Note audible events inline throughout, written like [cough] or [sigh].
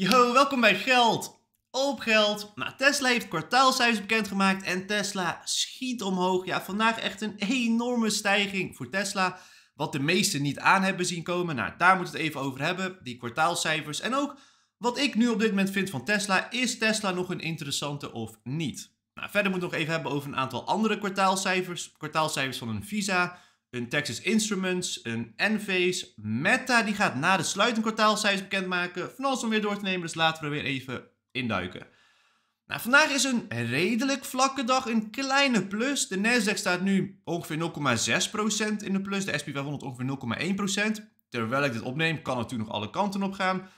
Yo, welkom bij Geld op Geld. Nou, Tesla heeft kwartaalcijfers bekendgemaakt en Tesla schiet omhoog. Ja, vandaag echt een enorme stijging voor Tesla. Wat de meesten niet aan hebben zien komen. Nou, daar moeten we het even over hebben. Die kwartaalcijfers. En ook wat ik nu op dit moment vind van Tesla. Is Tesla nog een interessante of niet? Nou, verder moeten we nog even hebben over een aantal andere kwartaalcijfers. Kwartaalcijfers van een Visa, een Texas Instruments, een Enphase, Meta die gaat na de sluiting kwartaalcijfers bekendmaken. Van alles om weer door te nemen, dus laten we er weer even induiken. Nou, vandaag is een redelijk vlakke dag, een kleine plus. De Nasdaq staat nu ongeveer 0,6% in de plus, de SP 500 ongeveer 0,1%. Terwijl ik dit opneem, kan het natuurlijk nog alle kanten op gaan.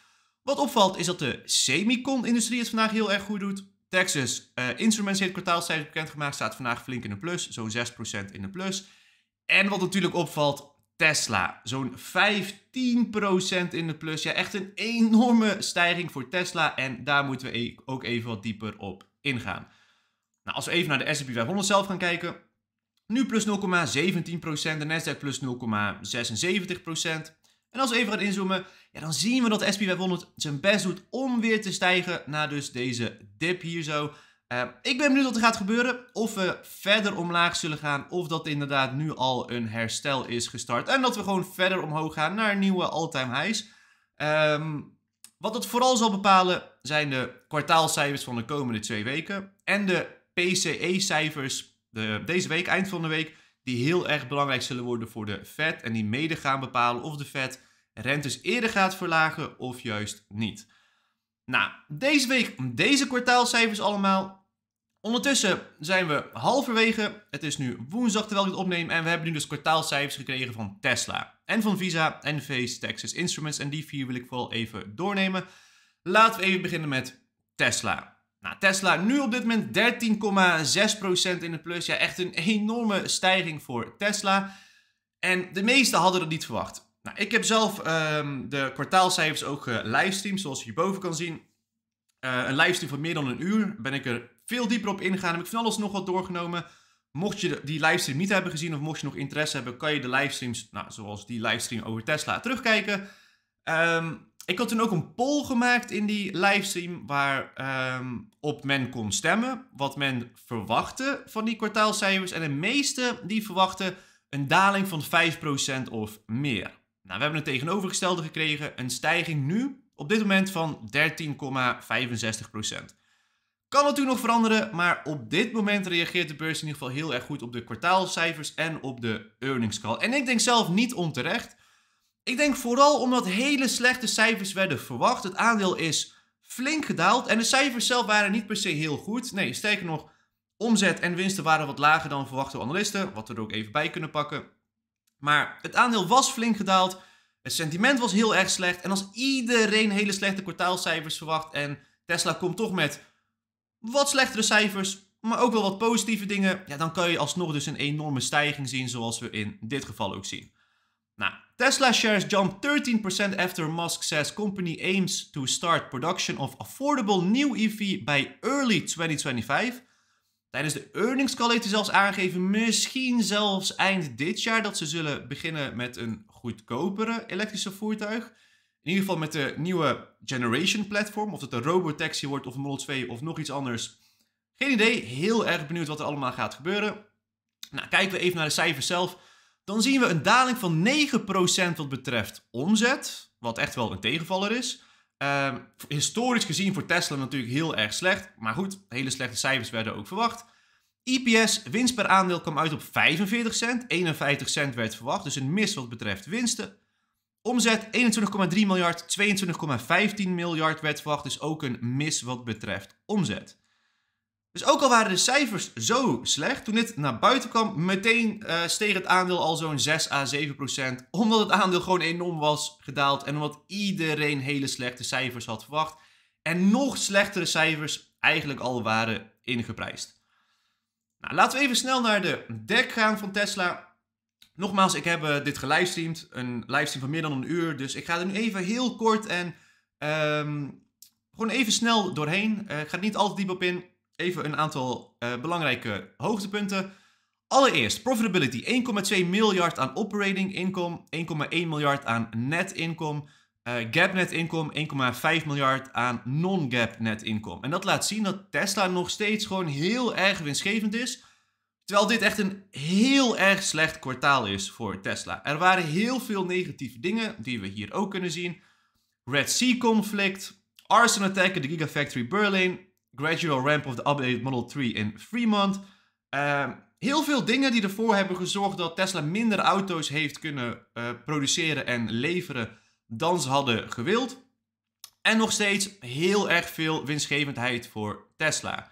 Wat opvalt is dat de semicon-industrie het vandaag heel erg goed doet. Texas eh, Instruments heeft kwartaalcijfers bekendgemaakt, staat vandaag flink in de plus, zo'n 6% in de plus. En wat natuurlijk opvalt, Tesla. Zo'n 15% in de plus. Ja, echt een enorme stijging voor Tesla. En daar moeten we e- ook even wat dieper op ingaan. Nou, als we even naar de S&P 500 zelf gaan kijken. Nu plus 0,17%, de Nasdaq plus 0,76%. En als we even gaan inzoomen, ja, dan zien we dat de SP 500 zijn best doet om weer te stijgen na dus deze dip hier zo. Ehm, ik ben benieuwd wat er gaat gebeuren. Of we verder omlaag zullen gaan. Of dat inderdaad nu al een herstel is gestart. En dat we gewoon verder omhoog gaan naar nieuwe all-time highs. Ehm, wat het vooral zal bepalen zijn de kwartaalcijfers van de komende twee weken. En de PCE-cijfers de, deze week, eind van de week. Die heel erg belangrijk zullen worden voor de Fed. En die mede gaan bepalen of de Fed rentes eerder gaat verlagen of juist niet. Nou, deze week, deze kwartaalcijfers allemaal Ondertussen zijn we halverwege. Het is nu woensdag terwijl ik het opneem. En we hebben nu dus kwartaalcijfers gekregen van Tesla. En van Visa en Face Texas Instruments. En die vier wil ik vooral even doornemen. Laten we even beginnen met Tesla. Nou, Tesla nu op dit moment 13,6% in de plus. Ja, echt een enorme stijging voor Tesla. En de meesten hadden dat niet verwacht. Nou, ik heb zelf ehm, de kwartaalcijfers ook gelivestreamd, eh, zoals je hierboven kan zien. Eh, een livestream van meer dan een uur ben ik er veel dieper op ingaan. Heb ik van alles nog wat doorgenomen. Mocht je die livestream niet hebben gezien of mocht je nog interesse hebben, kan je de livestreams, nou, zoals die livestream over Tesla, terugkijken. Ehm, ik had toen ook een poll gemaakt in die livestream waar ehm, op men kon stemmen. Wat men verwachtte van die kwartaalcijfers. En de meesten die verwachten een daling van 5% of meer. Nou, we hebben het tegenovergestelde gekregen. Een stijging nu op dit moment van 13,65%. Kan natuurlijk nog veranderen, maar op dit moment reageert de beurs in ieder geval heel erg goed op de kwartaalcijfers en op de earnings call. En ik denk zelf niet onterecht. Ik denk vooral omdat hele slechte cijfers werden verwacht. Het aandeel is flink gedaald en de cijfers zelf waren niet per se heel goed. Nee, sterker nog, omzet en winsten waren wat lager dan verwacht door analisten, wat we er ook even bij kunnen pakken. Maar het aandeel was flink gedaald, het sentiment was heel erg slecht. En als iedereen hele slechte kwartaalcijfers verwacht en Tesla komt toch met wat slechtere cijfers, maar ook wel wat positieve dingen, ja, dan kan je alsnog dus een enorme stijging zien zoals we in dit geval ook zien. Nou, Tesla shares jump 13% after Musk says company aims to start production of affordable new EV by early 2025. Tijdens de earnings call heeft hij zelfs aangegeven, misschien zelfs eind dit jaar, dat ze zullen beginnen met een goedkopere elektrische voertuig in ieder geval met de nieuwe Generation platform. Of het een robotaxi wordt of een Model 2 of nog iets anders. Geen idee. Heel erg benieuwd wat er allemaal gaat gebeuren. Nou, kijken we even naar de cijfers zelf. Dan zien we een daling van 9% wat betreft omzet. Wat echt wel een tegenvaller is. Ehm, historisch gezien voor Tesla natuurlijk heel erg slecht. Maar goed, hele slechte cijfers werden ook verwacht. EPS, winst per aandeel, kwam uit op 45 cent. 51 cent werd verwacht. Dus een mis wat betreft winsten. Omzet 21,3 miljard, 22,15 miljard werd verwacht, dus ook een mis wat betreft omzet. Dus ook al waren de cijfers zo slecht, toen dit naar buiten kwam, meteen uh, steeg het aandeel al zo'n 6 à 7 procent. Omdat het aandeel gewoon enorm was gedaald en omdat iedereen hele slechte cijfers had verwacht. En nog slechtere cijfers eigenlijk al waren ingeprijsd. Nou, laten we even snel naar de deck gaan van Tesla. Nogmaals, ik heb eh, dit gelivestreamd. Een livestream van meer dan een uur. Dus ik ga er nu even heel kort en ehm, gewoon even snel doorheen. Eh, ik ga niet al te diep op in. Even een aantal eh, belangrijke hoogtepunten. Allereerst profitability. 1,2 miljard aan operating income. 1,1 miljard aan net income. gap net income. 1,5 miljard aan non-gap net income. En dat laat zien dat Tesla nog steeds gewoon heel erg winstgevend is. Terwijl dit echt een heel erg slecht kwartaal is voor Tesla. Er waren heel veel negatieve dingen die we hier ook kunnen zien. Red Sea conflict, arson attack de Gigafactory Berlin, gradual ramp of the update Model 3 in Fremont. Ehm, heel veel dingen die ervoor hebben gezorgd dat Tesla minder auto's heeft kunnen eh, produceren en leveren dan ze hadden gewild. En nog steeds heel erg veel winstgevendheid voor Tesla.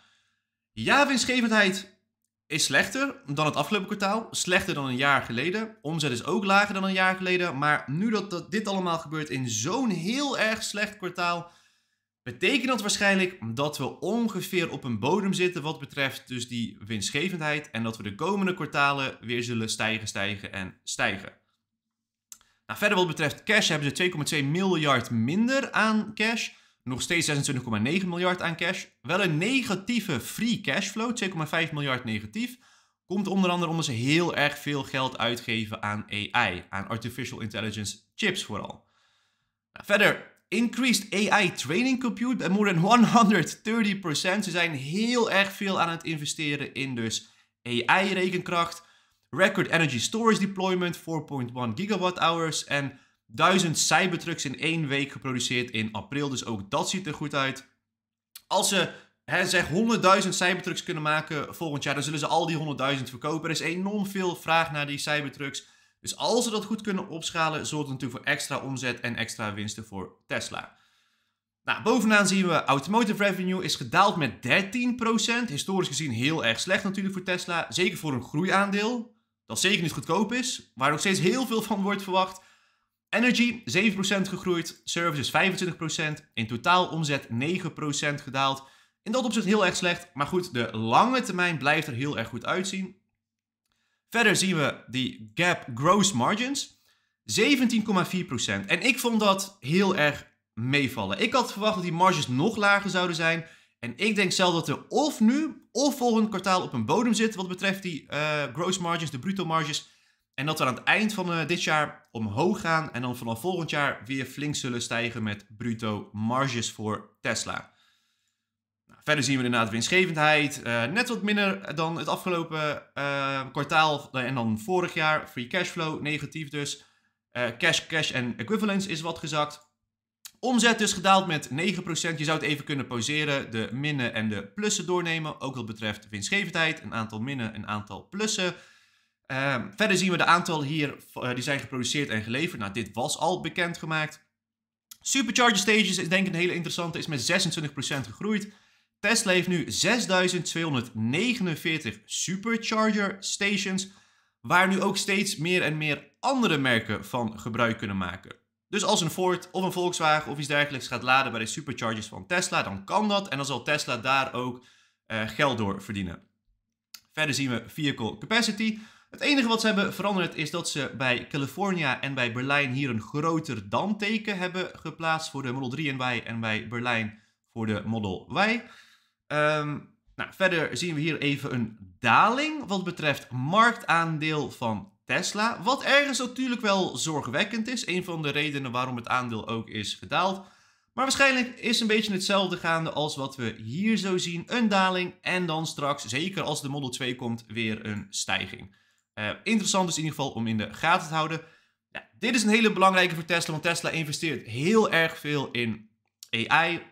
Ja, winstgevendheid is slechter dan het afgelopen kwartaal, slechter dan een jaar geleden. Omzet is ook lager dan een jaar geleden. Maar nu dat, dat dit allemaal gebeurt in zo'n heel erg slecht kwartaal, betekent dat waarschijnlijk dat we ongeveer op een bodem zitten wat betreft dus die winstgevendheid. En dat we de komende kwartalen weer zullen stijgen, stijgen en stijgen. Nou, verder wat betreft cash hebben ze 2,2 miljard minder aan cash nog steeds 26,9 miljard aan cash. Wel een negatieve free cashflow, 2,5 miljard negatief. Komt onder andere omdat ze heel erg veel geld uitgeven aan AI, aan artificial intelligence chips vooral. Nou, verder, increased AI training compute by more than 130%. Ze zijn heel erg veel aan het investeren in dus AI-rekenkracht. Record energy storage deployment, 4.1 gigawatt hours en Duizend cybertrucks in één week geproduceerd in april. Dus ook dat ziet er goed uit. Als ze hè, zeg 100.000 cybertrucks kunnen maken volgend jaar, dan zullen ze al die 100.000 verkopen. Er is enorm veel vraag naar die cybertrucks. Dus als ze dat goed kunnen opschalen, zorgt het natuurlijk voor extra omzet en extra winsten voor Tesla. Nou, bovenaan zien we automotive revenue is gedaald met 13%. Historisch gezien heel erg slecht natuurlijk voor Tesla. Zeker voor een groeiaandeel. Dat zeker niet goedkoop is. Waar nog steeds heel veel van wordt verwacht. Energy 7% gegroeid, services 25%, in totaal omzet 9% gedaald. In dat opzicht heel erg slecht, maar goed, de lange termijn blijft er heel erg goed uitzien. Verder zien we die gap gross margins, 17,4%. En ik vond dat heel erg meevallen. Ik had verwacht dat die marges nog lager zouden zijn. En ik denk zelf dat er of nu of volgend kwartaal op een bodem zit wat betreft die eh, gross margins, de bruto marges. En dat we aan het eind van eh, dit jaar omhoog gaan en dan vanaf volgend jaar weer flink zullen stijgen met bruto marges voor Tesla. Nou, verder zien we inderdaad winstgevendheid, eh, net wat minder dan het afgelopen eh, kwartaal en dan vorig jaar. Free cashflow negatief dus. cash, cash en equivalents is wat gezakt. Omzet dus gedaald met 9%. Je zou het even kunnen pauzeren, de minnen en de plussen doornemen. Ook wat betreft winstgevendheid, een aantal minnen, een aantal plussen. Ehm, verder zien we de aantallen hier eh, die zijn geproduceerd en geleverd. Nou, dit was al bekendgemaakt. Supercharger stations is denk ik een hele interessante, is met 26% gegroeid. Tesla heeft nu 6249 Supercharger Stations, waar nu ook steeds meer en meer andere merken van gebruik kunnen maken. Dus als een Ford of een Volkswagen of iets dergelijks gaat laden bij de superchargers van Tesla, dan kan dat en dan zal Tesla daar ook eh, geld door verdienen. Verder zien we vehicle capacity. Het enige wat ze hebben veranderd is dat ze bij California en bij Berlijn hier een groter dan teken hebben geplaatst voor de Model 3 en Y en bij Berlijn voor de Model Y. Ehm, nou, verder zien we hier even een daling wat betreft marktaandeel van Tesla. Wat ergens natuurlijk wel zorgwekkend is. Een van de redenen waarom het aandeel ook is gedaald. Maar waarschijnlijk is een beetje hetzelfde gaande als wat we hier zo zien. Een daling en dan straks, zeker als de Model 2 komt, weer een stijging. Eh, interessant is in ieder geval om in de gaten te houden. Ja, dit is een hele belangrijke voor Tesla, want Tesla investeert heel erg veel in AI.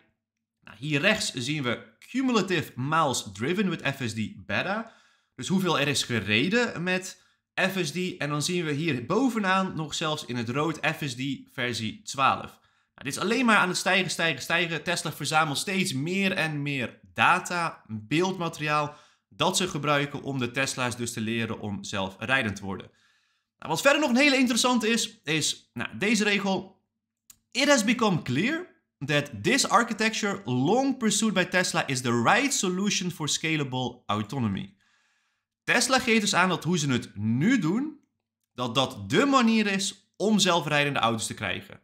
Nou, hier rechts zien we cumulative miles driven with FSD beta. Dus hoeveel er is gereden met FSD. En dan zien we hier bovenaan nog zelfs in het rood FSD versie 12. Nou, dit is alleen maar aan het stijgen, stijgen, stijgen. Tesla verzamelt steeds meer en meer data, beeldmateriaal dat ze gebruiken om de Tesla's dus te leren om zelfrijdend te worden. Nou, wat verder nog een hele interessante is, is nou, deze regel. It has become clear that this architecture, long pursued by Tesla, is the right solution for scalable autonomy. Tesla geeft dus aan dat hoe ze het nu doen, dat dat de manier is om zelfrijdende auto's te krijgen.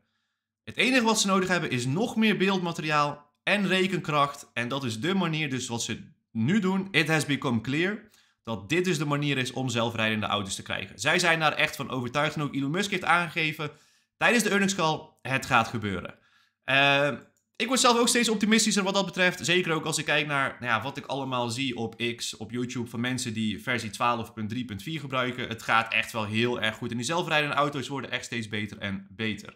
Het enige wat ze nodig hebben is nog meer beeldmateriaal en rekenkracht. En dat is de manier dus wat ze nu doen, it has become clear dat dit dus de manier is om zelfrijdende auto's te krijgen. Zij zijn daar echt van overtuigd en ook Elon Musk heeft aangegeven tijdens de earnings call, het gaat gebeuren. Ehm, ik word zelf ook steeds optimistischer wat dat betreft. Zeker ook als ik kijk naar nou ja, wat ik allemaal zie op X, op YouTube van mensen die versie 12.3.4 gebruiken. Het gaat echt wel heel erg goed en die zelfrijdende auto's worden echt steeds beter en beter.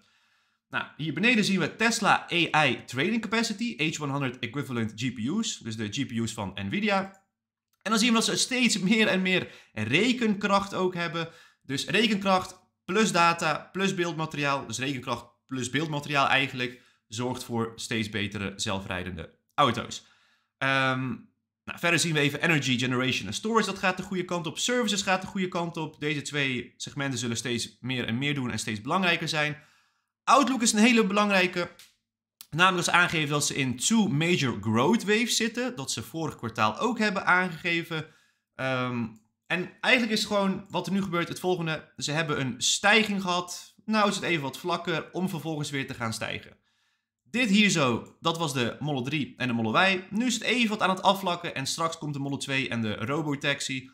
Nou, hier beneden zien we Tesla AI Trading Capacity, H100 Equivalent GPU's, dus de GPU's van NVIDIA. En dan zien we dat ze steeds meer en meer rekenkracht ook hebben. Dus rekenkracht plus data plus beeldmateriaal, dus rekenkracht plus beeldmateriaal eigenlijk, zorgt voor steeds betere zelfrijdende auto's. Ehm, nou, verder zien we even energy generation en storage. Dat gaat de goede kant op. Services gaat de goede kant op. Deze twee segmenten zullen steeds meer en meer doen en steeds belangrijker zijn. Outlook is een hele belangrijke. Namelijk als aangegeven dat ze in two major growth waves zitten. Dat ze vorig kwartaal ook hebben aangegeven. Ehm, en eigenlijk is gewoon wat er nu gebeurt het volgende. Ze hebben een stijging gehad. Nou is het even wat vlakker om vervolgens weer te gaan stijgen. Dit hier zo, dat was de Molle 3 en de Molle Y. Nu is het even wat aan het afvlakken en straks komt de Molle 2 en de Robotaxi.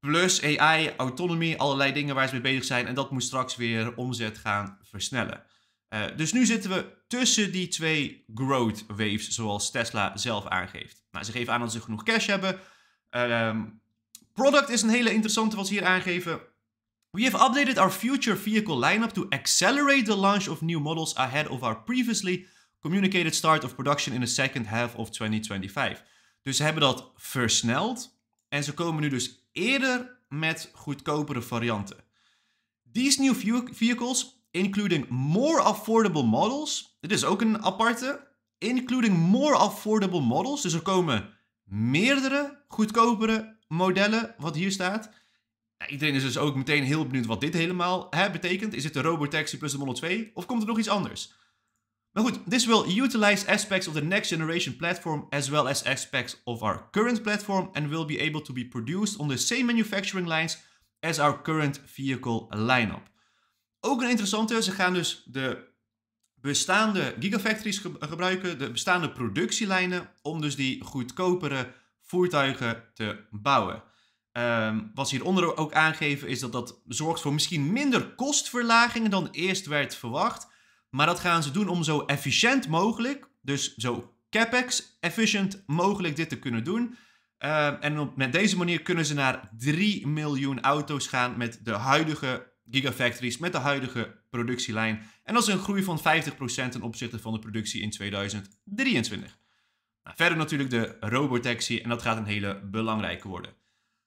Plus AI, autonomie, allerlei dingen waar ze mee bezig zijn. En dat moet straks weer omzet gaan versnellen. Eh, dus nu zitten we tussen die twee growth waves, zoals Tesla zelf aangeeft. Maar nou, ze geven aan dat ze genoeg cash hebben. Ehm, product is een hele interessante wat ze hier aangeven. We have updated our future vehicle lineup to accelerate the launch of new models ahead of our previously communicated start of production in the second half of 2025. Dus ze hebben dat versneld en ze komen nu dus eerder met goedkopere varianten. These new vehicles including more affordable models. Dit is ook een aparte. Including more affordable models. Dus er komen meerdere goedkopere modellen, wat hier staat. Nou, iedereen is dus ook meteen heel benieuwd wat dit helemaal hè, betekent. Is het de Robotaxi plus de Model 2 of komt er nog iets anders? Maar goed, this will utilize aspects of the next generation platform as well as aspects of our current platform and will be able to be produced on the same manufacturing lines as our current vehicle lineup. Ook een interessante, ze gaan dus de bestaande gigafactories gebruiken, de bestaande productielijnen, om dus die goedkopere voertuigen te bouwen. Ehm, wat ze hieronder ook aangeven is dat dat zorgt voor misschien minder kostverlagingen dan eerst werd verwacht. Maar dat gaan ze doen om zo efficiënt mogelijk, dus zo capex-efficient mogelijk dit te kunnen doen. Ehm, en op, met deze manier kunnen ze naar 3 miljoen auto's gaan met de huidige gigafactories met de huidige productielijn. En dat is een groei van 50% ten opzichte van de productie in 2023. Nou, verder natuurlijk de robotaxi en dat gaat een hele belangrijke worden.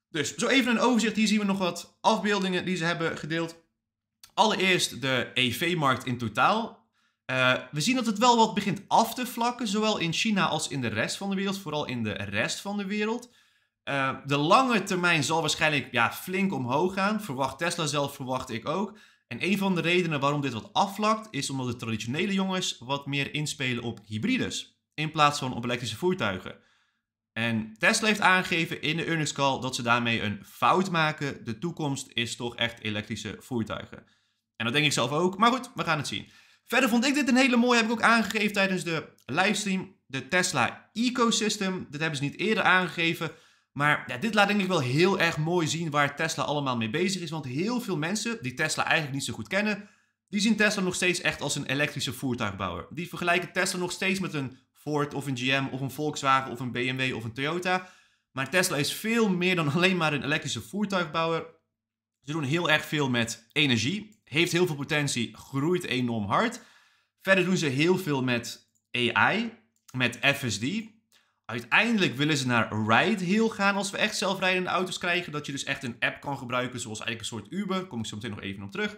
Dus zo even een overzicht. Hier zien we nog wat afbeeldingen die ze hebben gedeeld. Allereerst de EV-markt in totaal. Eh, we zien dat het wel wat begint af te vlakken, zowel in China als in de rest van de wereld, vooral in de rest van de wereld. Eh, de lange termijn zal waarschijnlijk ja, flink omhoog gaan. Verwacht Tesla zelf, verwacht ik ook. En een van de redenen waarom dit wat afvlakt, is omdat de traditionele jongens wat meer inspelen op hybrides. In plaats van op elektrische voertuigen. En Tesla heeft aangegeven in de earnings call dat ze daarmee een fout maken. De toekomst is toch echt elektrische voertuigen. En dat denk ik zelf ook. Maar goed, we gaan het zien. Verder vond ik dit een hele mooie, heb ik ook aangegeven tijdens de livestream. De Tesla Ecosystem. Dit hebben ze niet eerder aangegeven. Maar ja, dit laat denk ik wel heel erg mooi zien waar Tesla allemaal mee bezig is. Want heel veel mensen die Tesla eigenlijk niet zo goed kennen, die zien Tesla nog steeds echt als een elektrische voertuigbouwer. Die vergelijken Tesla nog steeds met een Ford of een GM of een Volkswagen of een BMW of een Toyota. Maar Tesla is veel meer dan [laughs] alleen maar een elektrische voertuigbouwer. Ze doen heel erg veel met energie, heeft heel veel potentie, groeit enorm hard. Verder doen ze heel veel met AI, met FSD, Uiteindelijk willen ze naar Ride heel gaan als we echt zelfrijdende auto's krijgen. Dat je dus echt een app kan gebruiken, zoals eigenlijk een soort Uber. kom ik zo meteen nog even op terug.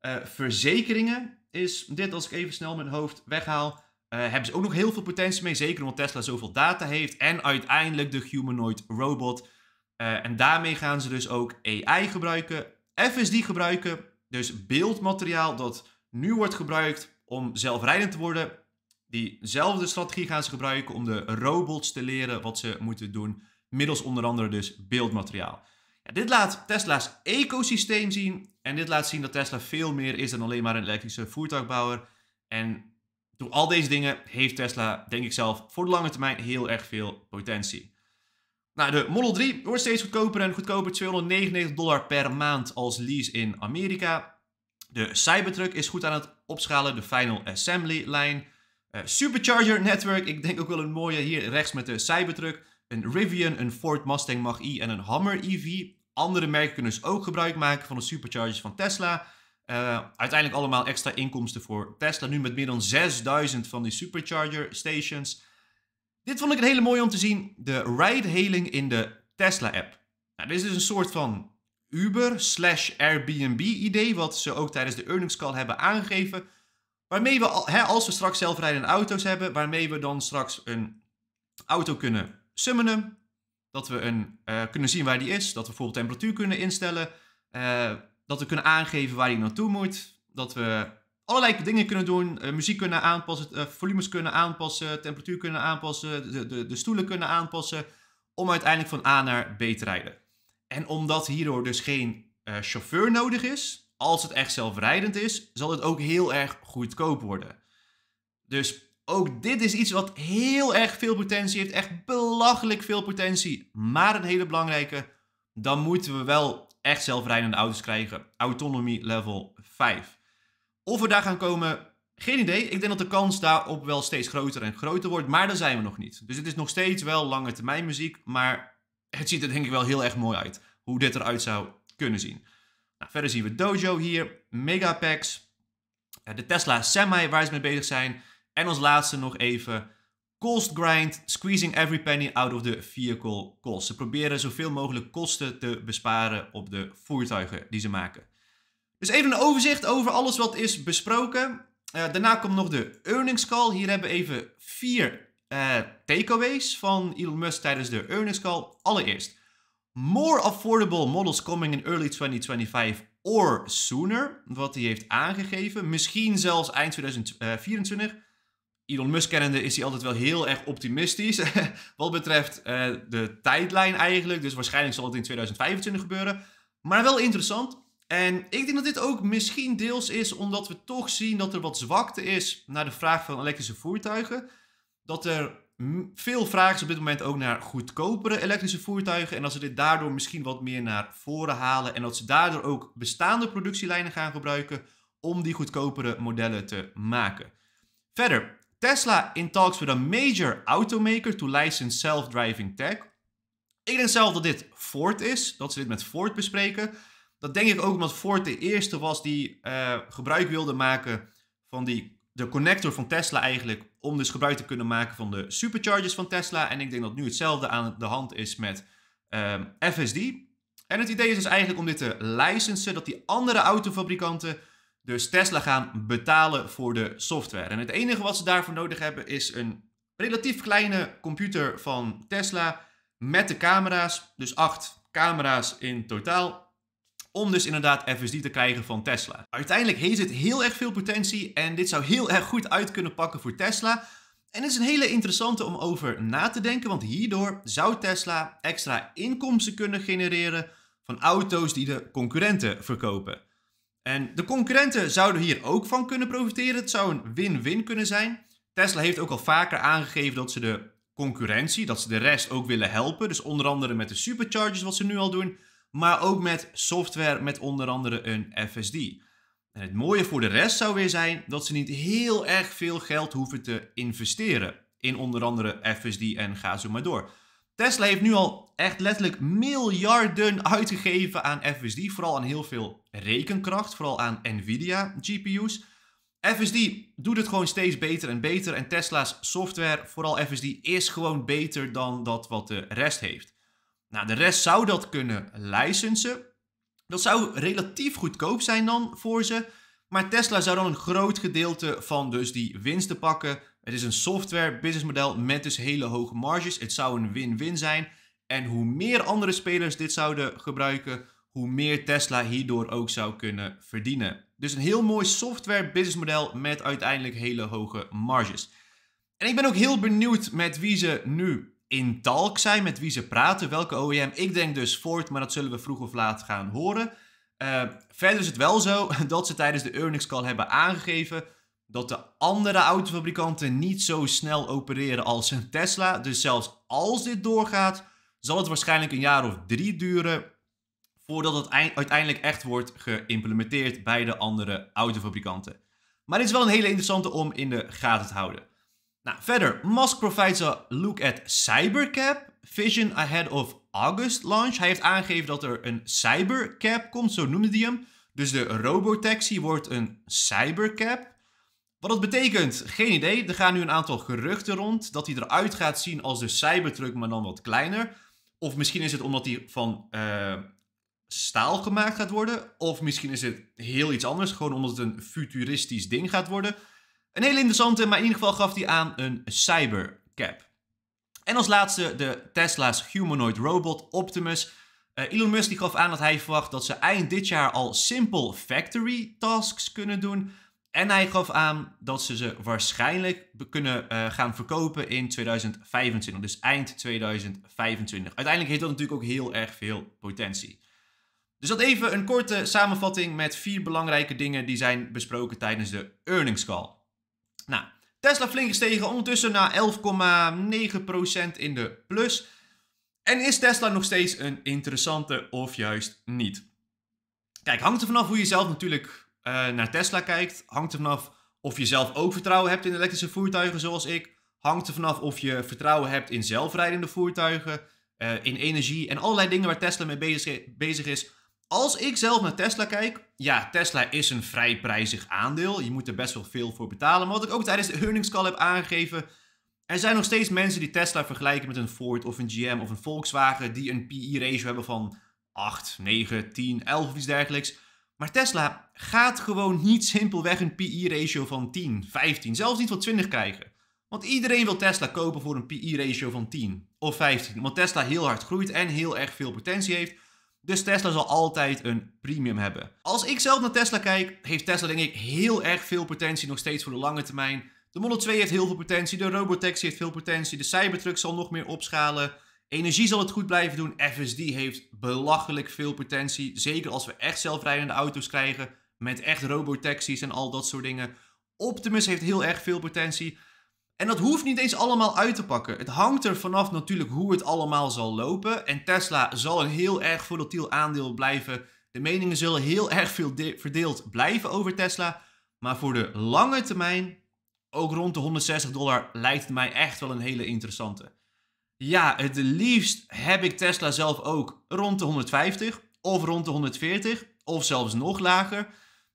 Eh, verzekeringen is dit, als ik even snel mijn hoofd weghaal. Uh, hebben ze ook nog heel veel potentie mee, zeker omdat Tesla zoveel data heeft. En uiteindelijk de humanoid robot. Eh, en daarmee gaan ze dus ook AI gebruiken, FSD gebruiken. Dus beeldmateriaal dat nu wordt gebruikt om zelfrijdend te worden, Diezelfde strategie gaan ze gebruiken om de robots te leren wat ze moeten doen, middels onder andere dus beeldmateriaal. Ja, dit laat Tesla's ecosysteem zien en dit laat zien dat Tesla veel meer is dan alleen maar een elektrische voertuigbouwer. En door al deze dingen heeft Tesla, denk ik zelf, voor de lange termijn heel erg veel potentie. Nou, de Model 3 wordt steeds goedkoper en goedkoper, 299 dollar per maand als lease in Amerika. De Cybertruck is goed aan het opschalen, de Final Assembly lijn. Eh, supercharger Network, ik denk ook wel een mooie hier rechts met de Cybertruck. Een Rivian, een Ford Mustang Mach-E en een Hammer EV. Andere merken kunnen dus ook gebruik maken van de superchargers van Tesla. Eh, uiteindelijk allemaal extra inkomsten voor Tesla. Nu met meer dan 6000 van die supercharger stations. Dit vond ik een hele mooie om te zien. De ride-hailing in de Tesla-app. Nou, dit is dus een soort van Uber slash Airbnb idee. Wat ze ook tijdens de earnings call hebben aangegeven. Waarmee we, hè, als we straks zelfrijdende auto's hebben, waarmee we dan straks een auto kunnen summonen. Dat we een, eh, kunnen zien waar die is. Dat we bijvoorbeeld temperatuur kunnen instellen. Eh, dat we kunnen aangeven waar die naartoe moet. Dat we allerlei dingen kunnen doen. Eh, muziek kunnen aanpassen, volumes kunnen aanpassen, temperatuur kunnen aanpassen, de, de, de stoelen kunnen aanpassen. Om uiteindelijk van A naar B te rijden. En omdat hierdoor dus geen chauffeur nodig is, als het echt zelfrijdend is, zal het ook heel erg goedkoop worden. Dus ook dit is iets wat heel erg veel potentie heeft. Echt belachelijk veel potentie. Maar een hele belangrijke. Dan moeten we wel echt zelfrijdende auto's krijgen. Autonomie level 5. Of we daar gaan komen, geen idee. Ik denk dat de kans daarop wel steeds groter en groter wordt. Maar daar zijn we nog niet. Dus het is nog steeds wel lange termijn muziek. Maar het ziet er denk ik wel heel erg mooi uit. Hoe dit eruit zou kunnen zien. Nou, verder zien we Dojo hier, Megapacks, eh, de Tesla Semi waar ze mee bezig zijn. En als laatste nog even cost grind, squeezing every penny out of the vehicle cost. Ze proberen zoveel mogelijk kosten te besparen op de voertuigen die ze maken. Dus even een overzicht over alles wat is besproken. Eh, daarna komt nog de earnings call. Hier hebben we even vier eh, takeaways van Elon Musk tijdens de earnings call. Allereerst, More affordable models coming in early 2025 or sooner, wat hij heeft aangegeven. Misschien zelfs eind 2024. Eh, Elon Musk kennende is hij altijd wel heel erg optimistisch [laughs] wat betreft eh, de tijdlijn eigenlijk. Dus waarschijnlijk zal het in 2025 gebeuren. Maar wel interessant. En ik denk dat dit ook misschien deels is omdat we toch zien dat er wat zwakte is naar de vraag van elektrische voertuigen. Dat er veel vragen ze op dit moment ook naar goedkopere elektrische voertuigen. En dat ze dit daardoor misschien wat meer naar voren halen. En dat ze daardoor ook bestaande productielijnen gaan gebruiken om die goedkopere modellen te maken. Verder, Tesla in talks with a major automaker to license self-driving tech. Ik denk zelf dat dit Ford is, dat ze dit met Ford bespreken. Dat denk ik ook omdat Ford de eerste was die eh, gebruik wilde maken van die de connector van Tesla eigenlijk om dus gebruik te kunnen maken van de superchargers van Tesla. En ik denk dat nu hetzelfde aan de hand is met ehm, FSD. En het idee is dus eigenlijk om dit te licensen, dat die andere autofabrikanten dus Tesla gaan betalen voor de software. En het enige wat ze daarvoor nodig hebben is een relatief kleine computer van Tesla met de camera's, dus acht camera's in totaal. Om dus inderdaad FSD te krijgen van Tesla. Uiteindelijk heeft het heel erg veel potentie en dit zou heel erg goed uit kunnen pakken voor Tesla. En het is een hele interessante om over na te denken, want hierdoor zou Tesla extra inkomsten kunnen genereren van auto's die de concurrenten verkopen. En de concurrenten zouden hier ook van kunnen profiteren. Het zou een win-win kunnen zijn. Tesla heeft ook al vaker aangegeven dat ze de concurrentie, dat ze de rest ook willen helpen. Dus onder andere met de superchargers wat ze nu al doen maar ook met software met onder andere een FSD. En het mooie voor de rest zou weer zijn dat ze niet heel erg veel geld hoeven te investeren in onder andere FSD en ga zo maar door. Tesla heeft nu al echt letterlijk miljarden uitgegeven aan FSD, vooral aan heel veel rekenkracht, vooral aan Nvidia GPU's. FSD doet het gewoon steeds beter en beter en Tesla's software, vooral FSD, is gewoon beter dan dat wat de rest heeft. Nou, de rest zou dat kunnen licensen. Dat zou relatief goedkoop zijn dan voor ze. Maar Tesla zou dan een groot gedeelte van dus die winsten pakken. Het is een software businessmodel met dus hele hoge marges. Het zou een win-win zijn. En hoe meer andere spelers dit zouden gebruiken, hoe meer Tesla hierdoor ook zou kunnen verdienen. Dus een heel mooi software businessmodel met uiteindelijk hele hoge marges. En ik ben ook heel benieuwd met wie ze nu in talk zijn met wie ze praten, welke OEM. Ik denk dus Ford, maar dat zullen we vroeg of laat gaan horen. Eh, verder is het wel zo [laughs] dat ze tijdens de earnings call hebben aangegeven dat de andere autofabrikanten niet zo snel opereren als Tesla. Dus zelfs als dit doorgaat, zal het waarschijnlijk een jaar of drie duren voordat het uiteindelijk echt wordt geïmplementeerd bij de andere autofabrikanten. Maar dit is wel een hele interessante om in de gaten te houden. Nou, verder, Musk provides a look at cybercap, vision ahead of August launch. Hij heeft aangegeven dat er een cybercap komt, zo noemde hij hem. Dus de robotaxi wordt een cybercap. Wat dat betekent, geen idee. Er gaan nu een aantal geruchten rond dat hij eruit gaat zien als de Cybertruck, maar dan wat kleiner. Of misschien is het omdat hij van eh, staal gemaakt gaat worden. Of misschien is het heel iets anders, gewoon omdat het een futuristisch ding gaat worden. Een hele interessante, maar in ieder geval gaf hij aan een cybercap. En als laatste de Tesla's humanoid robot Optimus. Eh, Elon Musk die gaf aan dat hij verwacht dat ze eind dit jaar al simple factory tasks kunnen doen. En hij gaf aan dat ze ze waarschijnlijk kunnen eh, gaan verkopen in 2025, dus eind 2025. Uiteindelijk heeft dat natuurlijk ook heel erg veel potentie. Dus dat even een korte samenvatting met vier belangrijke dingen die zijn besproken tijdens de earnings call. Nou, Tesla flink gestegen ondertussen naar 11,9% in de plus. En is Tesla nog steeds een interessante of juist niet? Kijk, hangt er vanaf hoe je zelf natuurlijk eh, naar Tesla kijkt. Hangt er vanaf of je zelf ook vertrouwen hebt in elektrische voertuigen zoals ik. Hangt er vanaf of je vertrouwen hebt in zelfrijdende voertuigen, eh, in energie en allerlei dingen waar Tesla mee bezig is. Als ik zelf naar Tesla kijk, ja, Tesla is een vrij prijzig aandeel. Je moet er best wel veel voor betalen. Maar wat ik ook tijdens de earnings call heb aangegeven, er zijn nog steeds mensen die Tesla vergelijken met een Ford of een GM of een Volkswagen, die een PE-ratio hebben van 8, 9, 10, 11 of iets dergelijks. Maar Tesla gaat gewoon niet simpelweg een PE-ratio van 10, 15, zelfs niet van 20 krijgen. Want iedereen wil Tesla kopen voor een PE-ratio van 10 of 15. want Tesla heel hard groeit en heel erg veel potentie heeft. Dus Tesla zal altijd een premium hebben. Als ik zelf naar Tesla kijk, heeft Tesla denk ik heel erg veel potentie nog steeds voor de lange termijn. De Model 2 heeft heel veel potentie, de Robotaxi heeft veel potentie, de Cybertruck zal nog meer opschalen. Energie zal het goed blijven doen. FSD heeft belachelijk veel potentie. Zeker als we echt zelfrijdende auto's krijgen met echt robotaxis en al dat soort dingen. Optimus heeft heel erg veel potentie. En dat hoeft niet eens allemaal uit te pakken. Het hangt er vanaf natuurlijk hoe het allemaal zal lopen. En Tesla zal een heel erg volatiel aandeel blijven. De meningen zullen heel [laughs] erg veel verdeeld blijven over Tesla. Maar voor de lange termijn, ook rond de 160 dollar, lijkt het mij echt wel een hele interessante. Ja, het liefst heb ik Tesla zelf ook rond de 150 of rond de 140 of zelfs nog lager.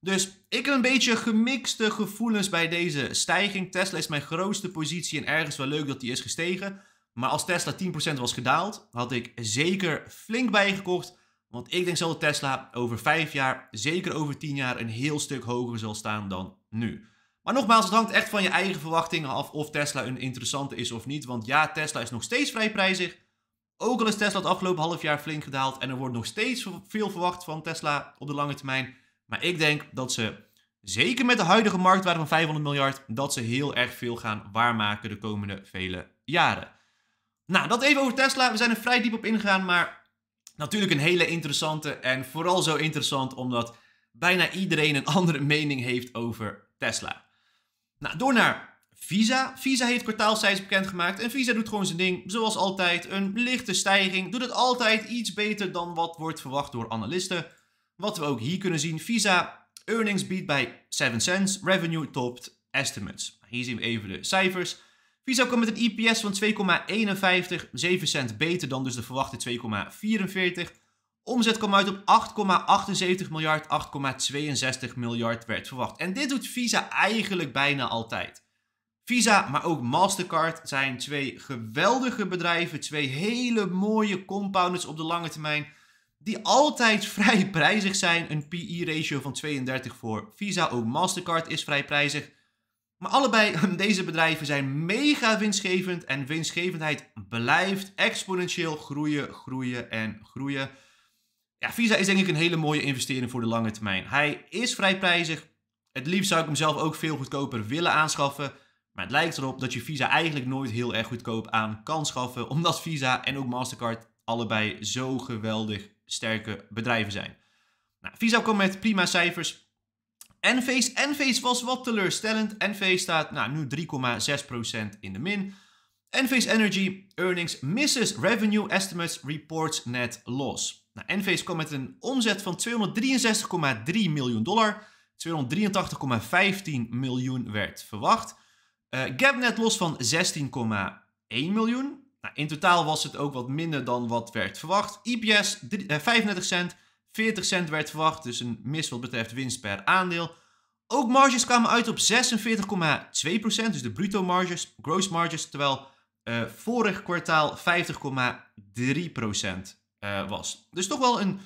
Dus ik heb een beetje gemixte gevoelens bij deze stijging. Tesla is mijn grootste positie en ergens wel leuk dat die is gestegen. Maar als Tesla 10% was gedaald, had ik zeker flink bijgekocht. Want ik denk zelf dat Tesla over 5 jaar, zeker over 10 jaar, een heel stuk hoger zal staan dan nu. Maar nogmaals, het hangt echt van je eigen verwachtingen af of Tesla een interessante is of niet. Want ja, Tesla is nog steeds vrij prijzig. Ook al is Tesla het afgelopen half jaar flink gedaald en er wordt nog steeds veel verwacht van Tesla op de lange termijn. Maar ik denk dat ze, zeker met de huidige marktwaarde van 500 miljard, dat ze heel erg veel gaan waarmaken de komende vele jaren. Nou, dat even over Tesla. We zijn er vrij diep op ingegaan, maar natuurlijk een hele interessante. En vooral zo interessant omdat bijna iedereen een [laughs] andere mening heeft over Tesla. Nou, door naar Visa. Visa heeft kwartaalcijfers bekendgemaakt en Visa doet gewoon zijn ding, zoals altijd. Een lichte stijging, doet het altijd iets beter dan wat wordt verwacht door analisten. Wat we ook hier kunnen zien, Visa earnings beat bij 7 cents, revenue topped estimates. Hier zien we even de cijfers. Visa kwam met een EPS van 2,51, 7 cent beter dan dus de verwachte 2,44. Omzet kwam uit op 8,78 miljard, 8,62 miljard werd verwacht. En dit doet Visa eigenlijk bijna altijd. Visa, maar ook Mastercard zijn twee geweldige bedrijven, twee hele mooie compounders op de lange termijn die altijd [laughs] vrij prijzig zijn. Een PE-ratio van 32 voor Visa, ook Mastercard is vrij prijzig. Maar allebei [laughs] deze bedrijven zijn mega winstgevend en winstgevendheid blijft exponentieel groeien, groeien en groeien. Ja, Visa is denk ik een hele mooie investering voor de lange termijn. Hij is vrij prijzig. Het liefst zou ik hem zelf ook veel goedkoper willen aanschaffen. Maar het lijkt erop dat je Visa eigenlijk nooit heel erg goedkoop aan kan schaffen, omdat Visa en ook Mastercard allebei zo geweldig sterke bedrijven zijn. Nou, Visa kwam met prima cijfers. Enphase, Enphase was wat teleurstellend. Enphase staat nou, nu 3,6% in de min. Enphase Energy earnings misses revenue estimates reports net loss. Nou, Enphase kwam met een omzet van 263,3 miljoen dollar. 283,15 miljoen werd verwacht. Uh, gap net los van 16,1 miljoen. Nou, in totaal was het ook wat minder dan wat werd verwacht. EPS 35 eh, cent, 40 cent werd verwacht, dus een mis wat betreft winst per aandeel. Ook marges kwamen uit op 46,2%, dus de bruto marges, gross marges, terwijl eh, vorig kwartaal 50,3% uh, eh, was. Dus toch wel een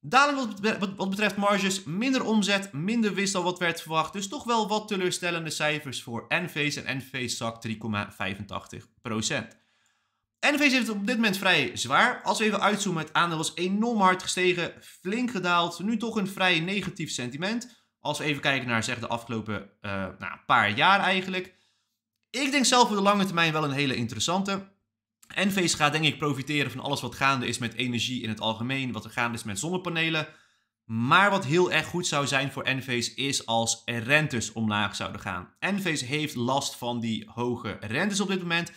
daling wat, betreft marges, minder omzet, minder winst dan wat werd verwacht. Dus toch wel wat teleurstellende cijfers voor NV's en NV's zak 3,85%. NV heeft het op dit moment vrij zwaar. Als we even uitzoomen, het aandeel was enorm hard gestegen, flink gedaald, nu toch een vrij negatief sentiment. Als we even kijken naar zeg, de afgelopen eh, nou, paar jaar eigenlijk. Ik denk zelf voor de lange termijn wel een hele interessante. NV gaat denk ik profiteren van alles wat gaande is met energie in het algemeen, wat er gaande is met zonnepanelen. Maar wat heel erg goed zou zijn voor NV's is als rentes omlaag zouden gaan. Enphase heeft last van die hoge rentes op dit moment.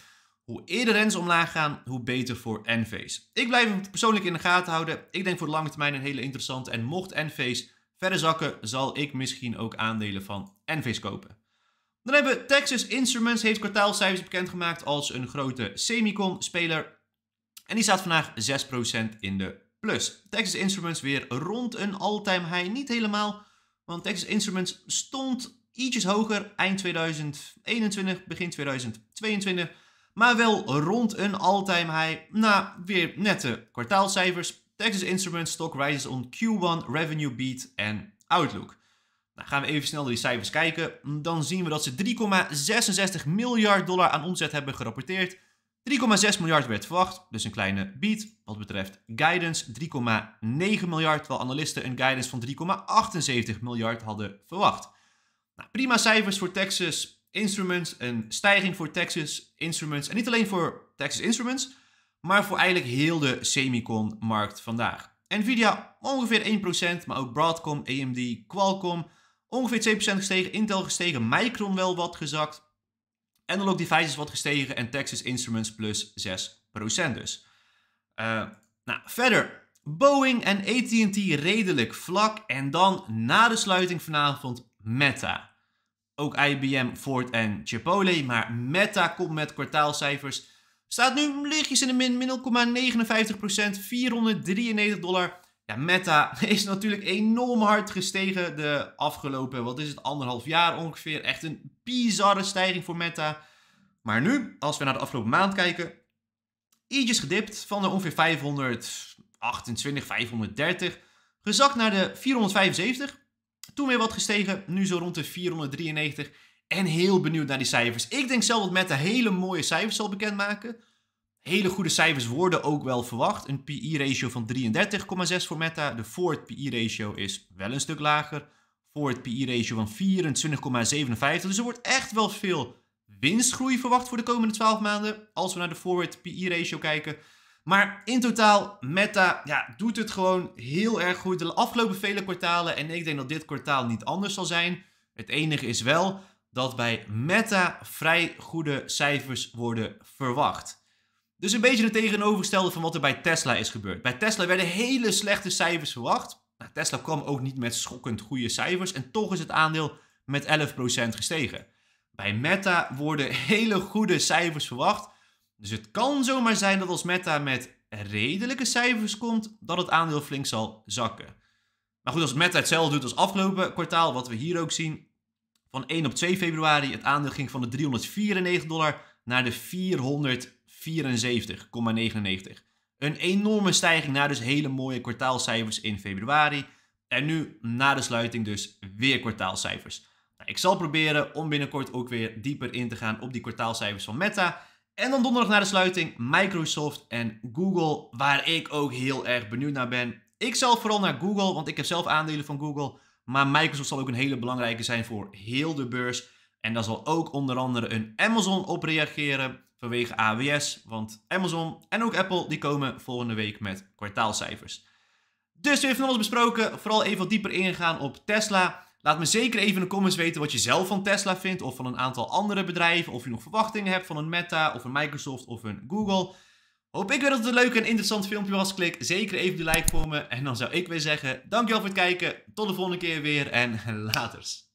Hoe eerder rents omlaag gaan, hoe beter voor NV's. Ik blijf hem persoonlijk in de gaten houden. Ik denk voor de lange termijn een hele interessante. En mocht NV's verder zakken, zal ik misschien ook aandelen van NV's kopen. Dan hebben we Texas Instruments, heeft kwartaalcijfers bekendgemaakt als een grote semicon-speler. En die staat vandaag 6% in de plus. Texas Instruments weer rond een all-time high. Niet helemaal, want Texas Instruments stond ietsjes hoger eind 2021, begin 2022 maar wel rond een all-time high na weer nette kwartaalcijfers. Texas Instruments stock rises on Q1 revenue beat en outlook. Nou, gaan we even snel naar die cijfers kijken. Dan zien we dat ze 3,66 miljard dollar aan omzet hebben gerapporteerd. 3,6 miljard werd verwacht, dus een kleine beat. Wat betreft guidance 3,9 miljard, terwijl analisten een guidance van 3,78 miljard hadden verwacht. Nou, prima cijfers voor Texas. Instruments, een stijging voor Texas Instruments. En niet alleen voor Texas Instruments, maar voor eigenlijk heel de semicon-markt vandaag. Nvidia ongeveer 1%, maar ook Broadcom, AMD, Qualcomm ongeveer 2% gestegen. Intel gestegen, Micron wel wat gezakt. en Analog Devices wat gestegen en Texas Instruments plus 6% dus. Eh, nou, verder, Boeing en AT&T redelijk vlak en dan na de sluiting vanavond Meta. Ook IBM, Ford en Chipotle. Maar Meta komt met kwartaalcijfers. Staat nu lichtjes in de min 0,59%, 493 dollar. Ja, Meta [laughs] is natuurlijk enorm hard gestegen de afgelopen, wat is het, anderhalf jaar ongeveer. Echt een bizarre stijging voor Meta. Maar nu, als we naar de afgelopen maand kijken, ietsjes gedipt van de ongeveer 528, 530, gezakt naar de 475. Toen weer wat gestegen, nu zo rond de 493. En heel benieuwd naar die cijfers. Ik denk zelf dat Meta hele mooie cijfers zal bekendmaken. Hele goede cijfers worden ook wel verwacht. Een PI-ratio van 33,6 voor Meta. De forward PI-ratio is wel een stuk lager. Ford PI-ratio van 24,57. Dus er wordt echt wel veel winstgroei verwacht voor de komende 12 maanden. Als we naar de forward PI-ratio kijken, maar in totaal, Meta ja, doet het gewoon heel erg goed. De afgelopen vele kwartalen en ik denk dat dit kwartaal niet anders zal zijn. Het enige is wel dat bij Meta vrij goede cijfers worden verwacht. Dus een beetje het tegenovergestelde van wat er bij Tesla is gebeurd. Bij Tesla werden hele slechte cijfers verwacht. Nou, Tesla kwam ook niet met schokkend goede cijfers en toch is het aandeel met 11% gestegen. Bij Meta worden hele goede cijfers verwacht dus het kan zomaar zijn dat als Meta met redelijke cijfers komt, dat het aandeel flink zal zakken. Maar goed, als Meta hetzelfde doet als afgelopen kwartaal, wat we hier ook zien, van 1 op 2 februari, het aandeel ging van de 394 dollar naar de 474,99. Een enorme stijging naar dus hele mooie kwartaalcijfers in februari. En nu na de sluiting dus weer kwartaalcijfers. Nou, ik zal proberen om binnenkort ook weer dieper in te gaan op die kwartaalcijfers van Meta. En dan donderdag na de sluiting Microsoft en Google, waar ik ook heel erg benieuwd naar ben. Ik zelf vooral naar Google, want ik heb zelf aandelen van Google. Maar Microsoft zal ook een hele belangrijke zijn voor heel de beurs. En daar zal ook onder andere een Amazon op reageren vanwege AWS. Want Amazon en ook Apple die komen volgende week met kwartaalcijfers. Dus we hebben van alles besproken. Vooral even wat dieper ingaan op Tesla. Laat me zeker even in de comments weten wat je zelf van Tesla vindt of van een aantal andere bedrijven. Of je nog verwachtingen hebt van een Meta of een Microsoft of een Google. Hoop ik weer dat het een leuk en interessant filmpje was. Klik zeker even de like voor me. En dan zou ik weer zeggen, dankjewel voor het kijken. Tot de volgende keer weer en [laughs] laters.